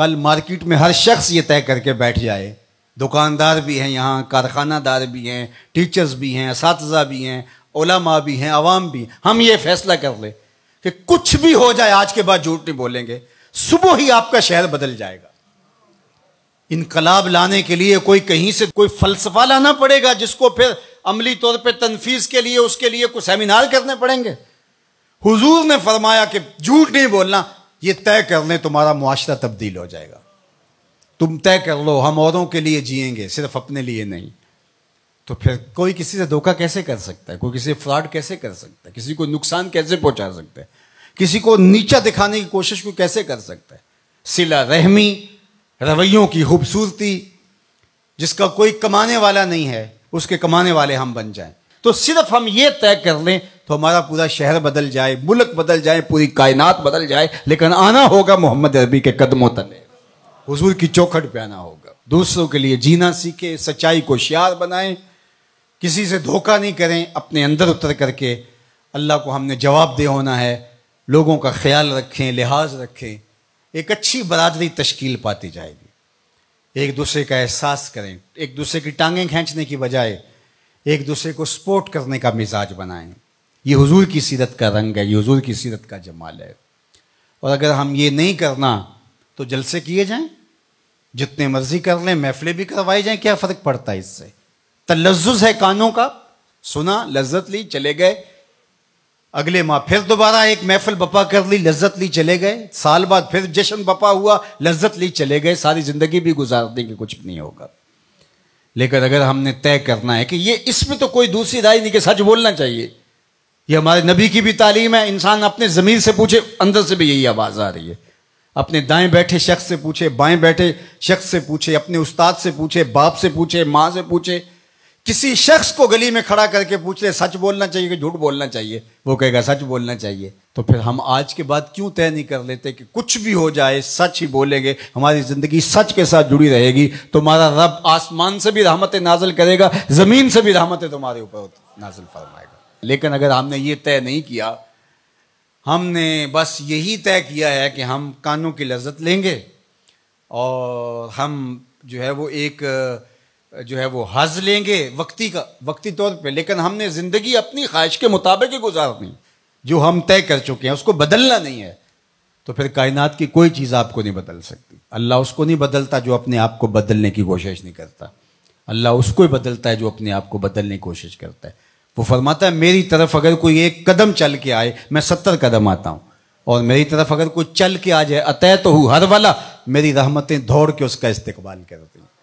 कल मार्केट में हर शख्स ये तय करके बैठ जाए दुकानदार भी हैं यहाँ कारखानादार भी हैं टीचर्स भी हैं इस भी हैं ओलामा भी हैं आवाम भी हम ये फैसला कर लें कि कुछ भी हो जाए आज के बाद झूठ नहीं बोलेंगे सुबह ही आपका शहर बदल जाएगा इनकलाब लाने के लिए कोई कहीं से कोई फलसफा लाना पड़ेगा जिसको फिर अमली तौर पर तनफीज के लिए उसके लिए कुछ सेमिनार करने पड़ेंगे हुजूर ने फरमाया कि झूठ नहीं बोलना ये तय कर लें तुम्हारा मुआरा तब्दील हो जाएगा तुम तय कर लो हम औरों के लिए जिएंगे सिर्फ अपने लिए नहीं तो फिर कोई किसी से धोखा कैसे कर सकता है कोई किसी से फ्रॉड कैसे कर सकता है किसी को नुकसान कैसे पहुंचा सकता है किसी को नीचा दिखाने की कोशिश को कैसे कर सकता है सिला रहमी रवैयों की खूबसूरती जिसका कोई कमाने वाला नहीं है उसके कमाने वाले हम बन जाएं तो सिर्फ हम ये तय कर लें तो हमारा पूरा शहर बदल जाए मुल्क बदल जाए पूरी कायनात बदल जाए लेकिन आना होगा मोहम्मद अरबी के कदमों तले हुजूर की चौखट पे आना होगा दूसरों के लिए जीना सीखे सच्चाई को शार बनाएं किसी से धोखा नहीं करें अपने अंदर उतर करके अल्लाह को हमने जवाब दे होना है लोगों का ख्याल रखें लिहाज रखें एक अच्छी बरदरी तश्कील पाती जाएगी एक दूसरे का एहसास करें एक दूसरे की टांगें खींचने की बजाय एक दूसरे को सपोर्ट करने का मिजाज बनाएं ये हुजूर की सीरत का रंग है ये हुजूर की सीरत का जमाल है और अगर हम ये नहीं करना तो जलसे किए जाएं जितने मर्जी कर लें महफिलें भी करवाई जाएं क्या फ़र्क पड़ता है इससे तलजुज है कानों का सुना लज्जत ली चले गए अगले माह फिर दोबारा एक महफिल बपा कर ली लज्जत ली चले गए साल बाद फिर जश्न बपा हुआ लज्जत ली चले गए सारी ज़िंदगी भी गुजार देंगे कुछ नहीं होगा लेकिन अगर हमने तय करना है कि ये इसमें तो कोई दूसरी राय नहीं कि सच बोलना चाहिए ये हमारे नबी की भी तालीम है इंसान अपने ज़मीर से पूछे अंदर से भी यही आवाज़ आ रही है अपने दाएं बैठे शख्स से पूछे बाएं बैठे शख्स से पूछे अपने उस्ताद से पूछे बाप से पूछे माँ से पूछे किसी शख्स को गली में खड़ा करके पूछ ले सच बोलना चाहिए कि झूठ बोलना चाहिए वो कहेगा सच बोलना चाहिए तो फिर हम आज के बाद क्यों तय नहीं कर लेते कि कुछ भी हो जाए सच ही बोलेंगे हमारी जिंदगी सच के साथ जुड़ी रहेगी तुम्हारा रब आसमान से भी रहमत नाजल करेगा जमीन से भी रहमत तुम्हारे ऊपर नाजल फरमाएगा लेकिन अगर हमने ये तय नहीं किया हमने बस यही तय किया है कि हम कानों की लज्जत लेंगे और हम जो है वो एक जो है वो हज लेंगे वक्ती का वक्ती तौर पे लेकिन हमने ज़िंदगी अपनी ख्वाहिश के मुताबिक ही गुजारनी जो हम तय कर चुके हैं उसको बदलना नहीं है तो फिर कायनात की कोई चीज़ आपको नहीं बदल सकती अल्लाह उसको नहीं बदलता जो अपने आप को बदलने की कोशिश नहीं करता अल्लाह उसको ही बदलता है जो अपने आप को बदलने की कोशिश करता है वो फरमाता है मेरी तरफ अगर कोई एक कदम चल के आए मैं सत्तर कदम आता हूँ और मेरी तरफ अगर कोई चल के आ जाए अतः तो हूँ हर वाला मेरी रहमतें दौड़ के उसका इस्तेकबाल करती हैं